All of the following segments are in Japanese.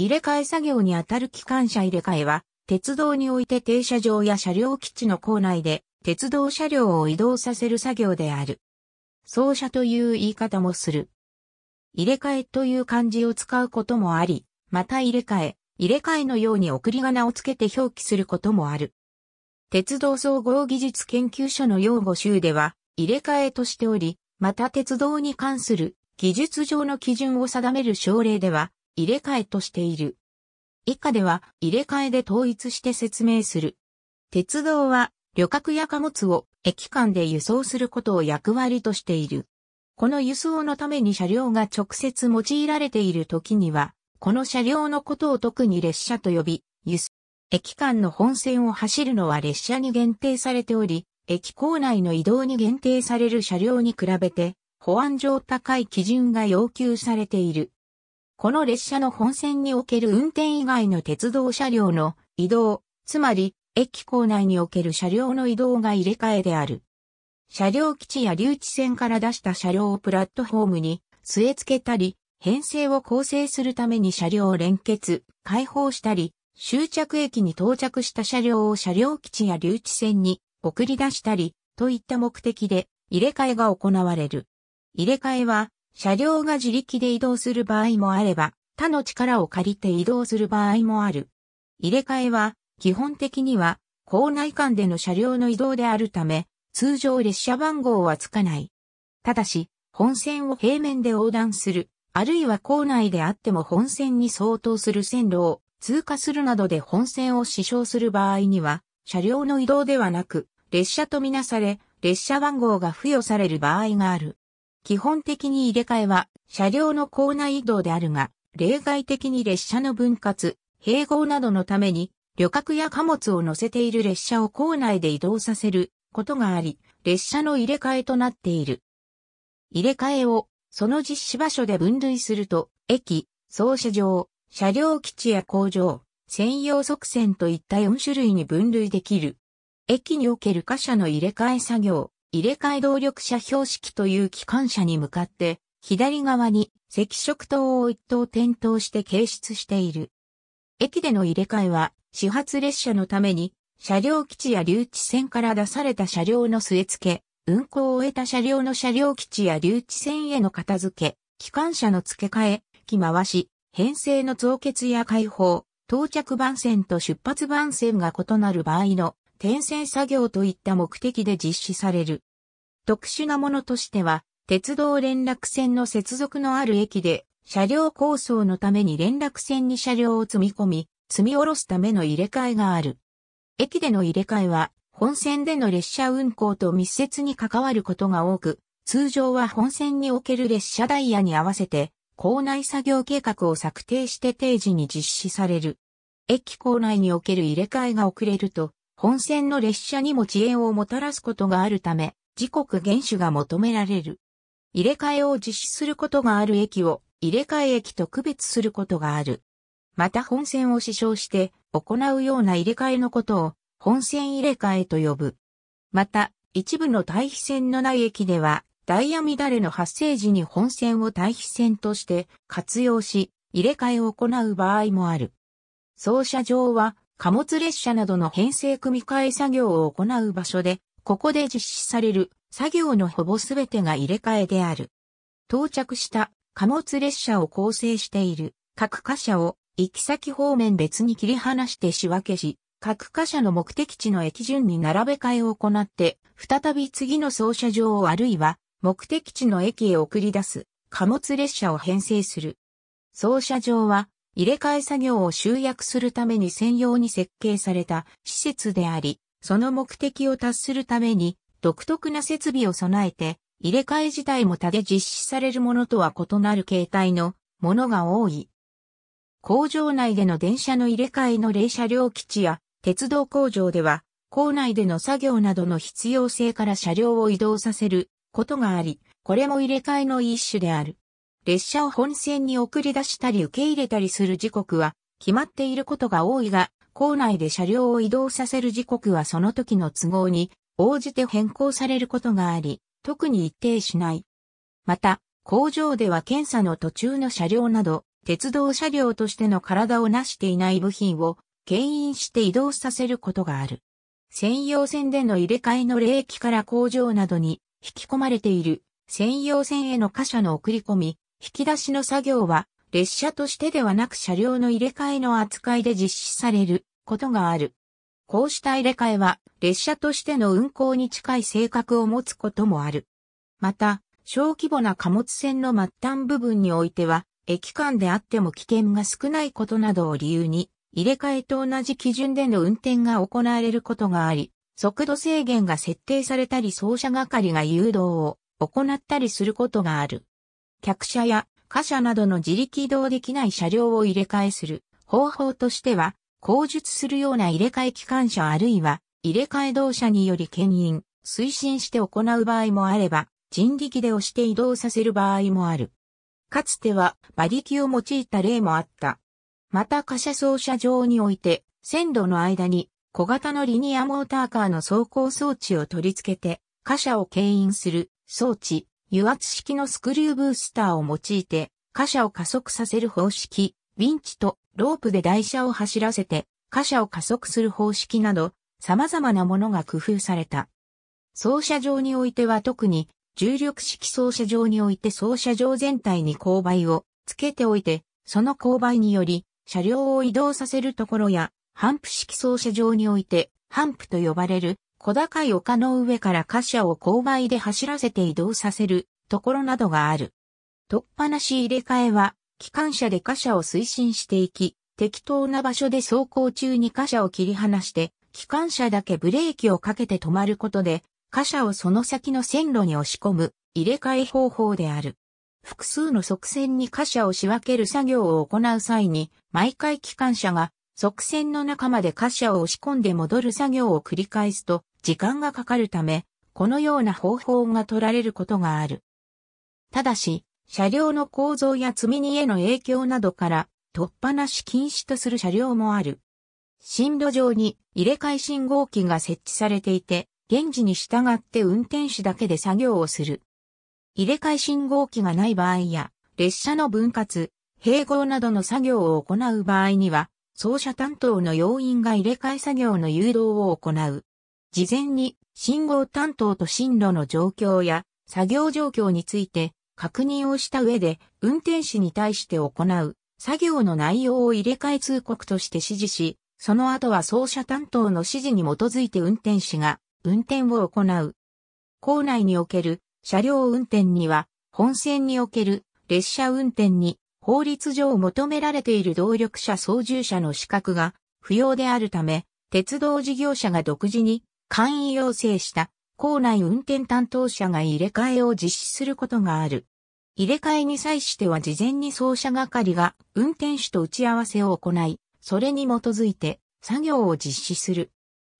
入れ替え作業にあたる機関車入れ替えは、鉄道において停車場や車両基地の構内で、鉄道車両を移動させる作業である。走車という言い方もする。入れ替えという漢字を使うこともあり、また入れ替え、入れ替えのように送り仮名をつけて表記することもある。鉄道総合技術研究所の用語集では、入れ替えとしており、また鉄道に関する技術上の基準を定める省令では、入れ替えとしている。以下では入れ替えで統一して説明する。鉄道は旅客や貨物を駅間で輸送することを役割としている。この輸送のために車両が直接用いられている時には、この車両のことを特に列車と呼び、輸送。駅間の本線を走るのは列車に限定されており、駅構内の移動に限定される車両に比べて、保安上高い基準が要求されている。この列車の本線における運転以外の鉄道車両の移動、つまり、駅構内における車両の移動が入れ替えである。車両基地や留置線から出した車両をプラットフォームに据え付けたり、編成を構成するために車両を連結、開放したり、終着駅に到着した車両を車両基地や留置線に送り出したり、といった目的で入れ替えが行われる。入れ替えは車両が自力で移動する場合もあれば、他の力を借りて移動する場合もある。入れ替えは、基本的には、校内間での車両の移動であるため、通常列車番号はつかない。ただし、本線を平面で横断する、あるいは校内であっても本線に相当する線路を通過するなどで本線を支障する場合には、車両の移動ではなく、列車とみなされ、列車番号が付与される場合がある。基本的に入れ替えは車両の構内移動であるが、例外的に列車の分割、併合などのために、旅客や貨物を乗せている列車を構内で移動させることがあり、列車の入れ替えとなっている。入れ替えをその実施場所で分類すると、駅、操車場、車両基地や工場、専用側線といった4種類に分類できる。駅における貨車の入れ替え作業、入れ替え動力車標識という機関車に向かって、左側に赤色灯を一灯点灯して掲出している。駅での入れ替えは、始発列車のために、車両基地や留置線から出された車両の据え付け、運行を終えた車両の車両基地や留置線への片付け、機関車の付け替え、機回し、編成の増結や解放、到着番線と出発番線が異なる場合の転生作業といった目的で実施される。特殊なものとしては、鉄道連絡線の接続のある駅で、車両構想のために連絡線に車両を積み込み、積み下ろすための入れ替えがある。駅での入れ替えは、本線での列車運行と密接に関わることが多く、通常は本線における列車ダイヤに合わせて、構内作業計画を策定して定時に実施される。駅構内における入れ替えが遅れると、本線の列車にも遅延をもたらすことがあるため、時刻厳守が求められる。入れ替えを実施することがある駅を入れ替え駅と区別することがある。また本線を支障して行うような入れ替えのことを本線入れ替えと呼ぶ。また、一部の対比線のない駅では、ダイヤ乱れの発生時に本線を対比線として活用し、入れ替えを行う場合もある。操車場は貨物列車などの編成組み替え作業を行う場所で、ここで実施される作業のほぼすべてが入れ替えである。到着した貨物列車を構成している各貨車を行き先方面別に切り離して仕分けし、各貨車の目的地の駅順に並べ替えを行って、再び次の操車場をあるいは目的地の駅へ送り出す貨物列車を編成する。操車場は入れ替え作業を集約するために専用に設計された施設であり、その目的を達するために独特な設備を備えて、入れ替え自体も他で実施されるものとは異なる形態のものが多い。工場内での電車の入れ替えの連車両基地や鉄道工場では、校内での作業などの必要性から車両を移動させることがあり、これも入れ替えの一種である。列車を本線に送り出したり受け入れたりする時刻は決まっていることが多いが、構内で車両を移動させる時刻はその時の都合に応じて変更されることがあり、特に一定しない。また、工場では検査の途中の車両など、鉄道車両としての体を成していない部品を牽引して移動させることがある。専用線での入れ替えの冷気から工場などに引き込まれている専用線への貨車の送り込み、引き出しの作業は列車としてではなく車両の入れ替えの扱いで実施されることがある。こうした入れ替えは列車としての運行に近い性格を持つこともある。また、小規模な貨物船の末端部分においては、駅間であっても危険が少ないことなどを理由に、入れ替えと同じ基準での運転が行われることがあり、速度制限が設定されたり走車係が誘導を行ったりすることがある。客車や貨車などの自力移動できない車両を入れ替えする方法としては、口述するような入れ替え機関車あるいは入れ替え動車により牽引、推進して行う場合もあれば、人力で押して移動させる場合もある。かつては馬力を用いた例もあった。また貨車操車場において、線路の間に小型のリニアモーターカーの走行装置を取り付けて、貨車を牽引する装置、油圧式のスクリューブースターを用いて、貨車を加速させる方式、ウィンチとロープで台車を走らせて、貨車を加速する方式など、様々なものが工夫された。操車場においては特に、重力式操車場において操車場全体に勾配をつけておいて、その勾配により、車両を移動させるところや、ハンプ式操車場において、ハンプと呼ばれる小高い丘の上から貨車を勾配で走らせて移動させるところなどがある。突っ放し入れ替えは、機関車で貨車を推進していき、適当な場所で走行中に貨車を切り離して、機関車だけブレーキをかけて止まることで、貨車をその先の線路に押し込む入れ替え方法である。複数の側線に貨車を仕分ける作業を行う際に、毎回機関車が側線の中まで貨車を押し込んで戻る作業を繰り返すと、時間がかかるため、このような方法が取られることがある。ただし、車両の構造や積み荷への影響などから、突破なし禁止とする車両もある。進路上に入れ替え信号機が設置されていて、現時に従って運転手だけで作業をする。入れ替え信号機がない場合や、列車の分割、併合などの作業を行う場合には、走車担当の要員が入れ替え作業の誘導を行う。事前に信号担当と進路の状況や作業状況について確認をした上で運転士に対して行う作業の内容を入れ替え通告として指示し、その後は操車担当の指示に基づいて運転士が運転を行う。校内における車両運転には本線における列車運転に法律上求められている動力車操縦者の資格が不要であるため、鉄道事業者が独自に簡易要請した校内運転担当者が入れ替えを実施することがある。入れ替えに際しては事前に走者係が運転手と打ち合わせを行い、それに基づいて作業を実施する。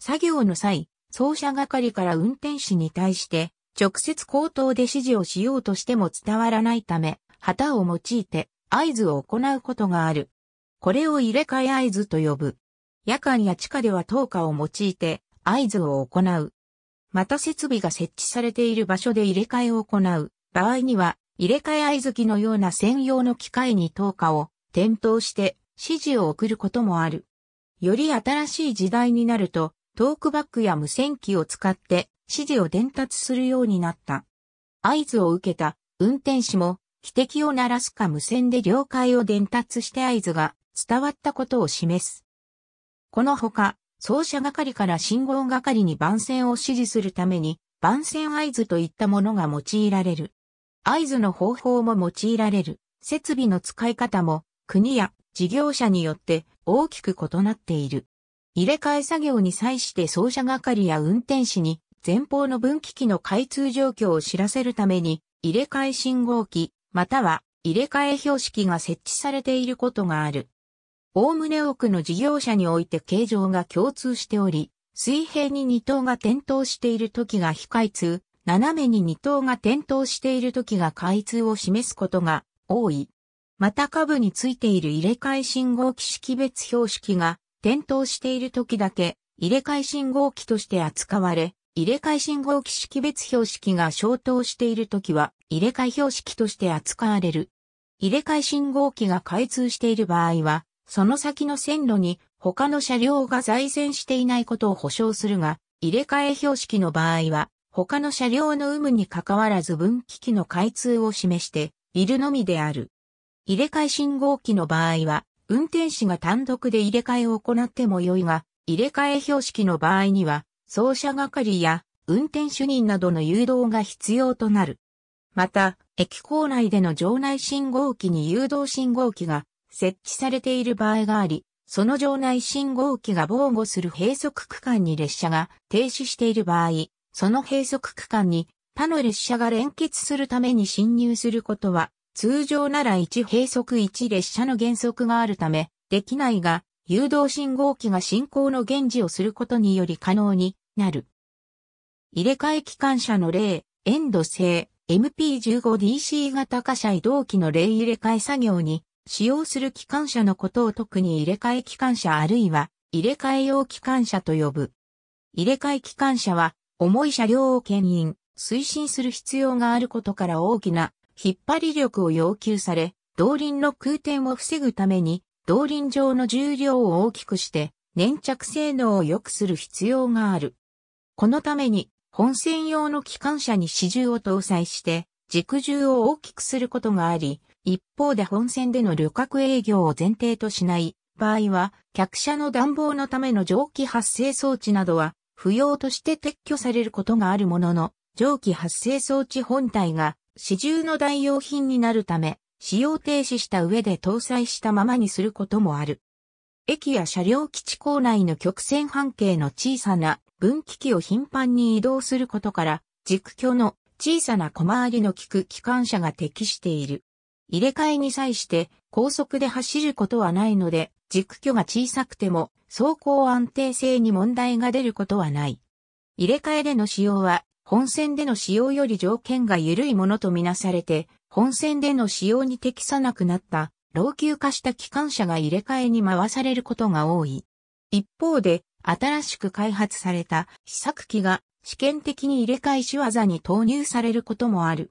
作業の際、走者係から運転手に対して直接口頭で指示をしようとしても伝わらないため、旗を用いて合図を行うことがある。これを入れ替え合図と呼ぶ。夜間や地下では灯火を用いて合図を行う。また設備が設置されている場所で入れ替えを行う場合には、入れ替え合図機のような専用の機械に投下を点灯して指示を送ることもある。より新しい時代になると、トークバックや無線機を使って指示を伝達するようになった。合図を受けた運転士も、汽笛を鳴らすか無線で了解を伝達して合図が伝わったことを示す。このほか、走者係から信号係に番線を指示するために、番線合図といったものが用いられる。合図の方法も用いられる。設備の使い方も、国や事業者によって大きく異なっている。入れ替え作業に際して走者係や運転士に前方の分岐器の開通状況を知らせるために入れ替え信号機または入れ替え標識が設置されていることがある。おおむね多くの事業者において形状が共通しており、水平に2頭が点灯している時が非開通、斜めに2頭が点灯している時が開通を示すことが多い。また下部についている入れ替え信号機識別標識が点灯している時だけ入れ替え信号機として扱われ、入れ替え信号機識別標識が消灯している時は入れ替え標識として扱われる。入れ替え信号機が開通している場合はその先の線路に他の車両が在線していないことを保証するが、入れ替え標識の場合は、他の車両の有無に関わらず分岐器の開通を示しているのみである。入れ替え信号機の場合は、運転士が単独で入れ替えを行っても良いが、入れ替え標識の場合には、走車係や運転主任などの誘導が必要となる。また、駅構内での場内信号機に誘導信号機が設置されている場合があり、その場内信号機が防護する閉塞区間に列車が停止している場合、その閉塞区間に他の列車が連結するために進入することは、通常なら1閉塞1列車の原則があるため、できないが、誘導信号機が進行の現時をすることにより可能になる。入れ替え機関車の例、エンド製 MP15DC 型貨車移動機の例入れ替え作業に使用する機関車のことを特に入れ替え機関車あるいは入れ替え用機関車と呼ぶ。入れ替え機関車は重い車両を牽引、推進する必要があることから大きな引っ張り力を要求され、動輪の空転を防ぐために動輪上の重量を大きくして粘着性能を良くする必要がある。このために本線用の機関車に支重を搭載して軸重を大きくすることがあり、一方で本線での旅客営業を前提としない場合は、客車の暖房のための蒸気発生装置などは、不要として撤去されることがあるものの、蒸気発生装置本体が、市重の代用品になるため、使用停止した上で搭載したままにすることもある。駅や車両基地構内の曲線半径の小さな分岐器を頻繁に移動することから、軸橋の小さな小回りの利く機関車が適している。入れ替えに際して高速で走ることはないので、軸距が小さくても走行安定性に問題が出ることはない。入れ替えでの使用は、本線での使用より条件が緩いものとみなされて、本線での使用に適さなくなった老朽化した機関車が入れ替えに回されることが多い。一方で、新しく開発された試作機が試験的に入れ替え仕業に投入されることもある。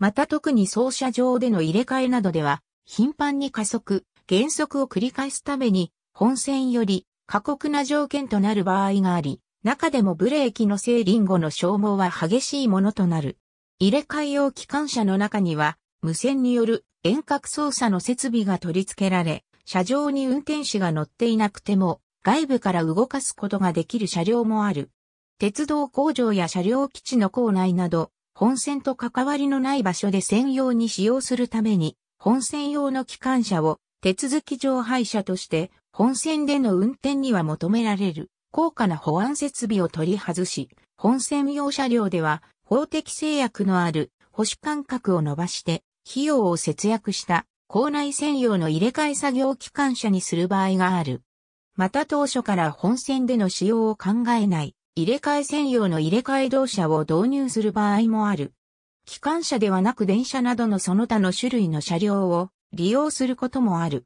また特に走車場での入れ替えなどでは、頻繁に加速、減速を繰り返すために、本線より過酷な条件となる場合があり、中でもブレーキのリ輪後の消耗は激しいものとなる。入れ替え用機関車の中には、無線による遠隔操作の設備が取り付けられ、車上に運転士が乗っていなくても、外部から動かすことができる車両もある。鉄道工場や車両基地の構内など、本線と関わりのない場所で専用に使用するために、本線用の機関車を手続き上配車として、本線での運転には求められる高価な保安設備を取り外し、本線用車両では法的制約のある保守間隔を伸ばして費用を節約した校内専用の入れ替え作業機関車にする場合がある。また当初から本線での使用を考えない入れ替え専用の入れ替え動車を導入する場合もある。機関車ではなく電車などのその他の種類の車両を利用することもある。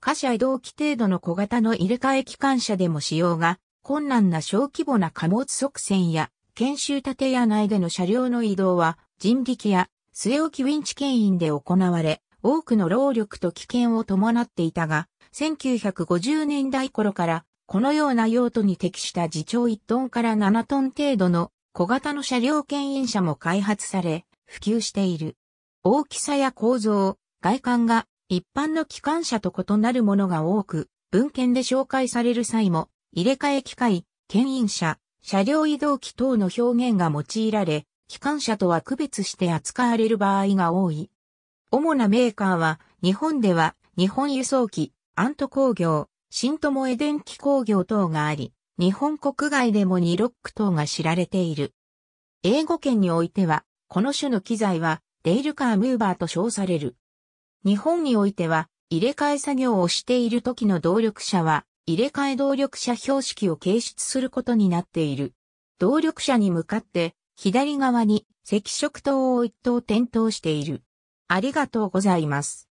貨車移動機程度の小型の入れ替え機関車でも使用が困難な小規模な貨物側線や研修建屋内での車両の移動は人力や据置きウィンチ牽引で行われ、多くの労力と危険を伴っていたが、1950年代頃からこのような用途に適した自重1トンから7トン程度の小型の車両牽引車も開発され、普及している。大きさや構造、外観が一般の機関車と異なるものが多く、文献で紹介される際も、入れ替え機械、牽引車、車両移動機等の表現が用いられ、機関車とは区別して扱われる場合が多い。主なメーカーは、日本では、日本輸送機、アント工業、新友江電機工業等があり、日本国外でもニロック等が知られている。英語圏においては、この種の機材は、レールカームーバーと称される。日本においては、入れ替え作業をしている時の動力車は、入れ替え動力車標識を掲出することになっている。動力車に向かって、左側に赤色灯を一灯点灯している。ありがとうございます。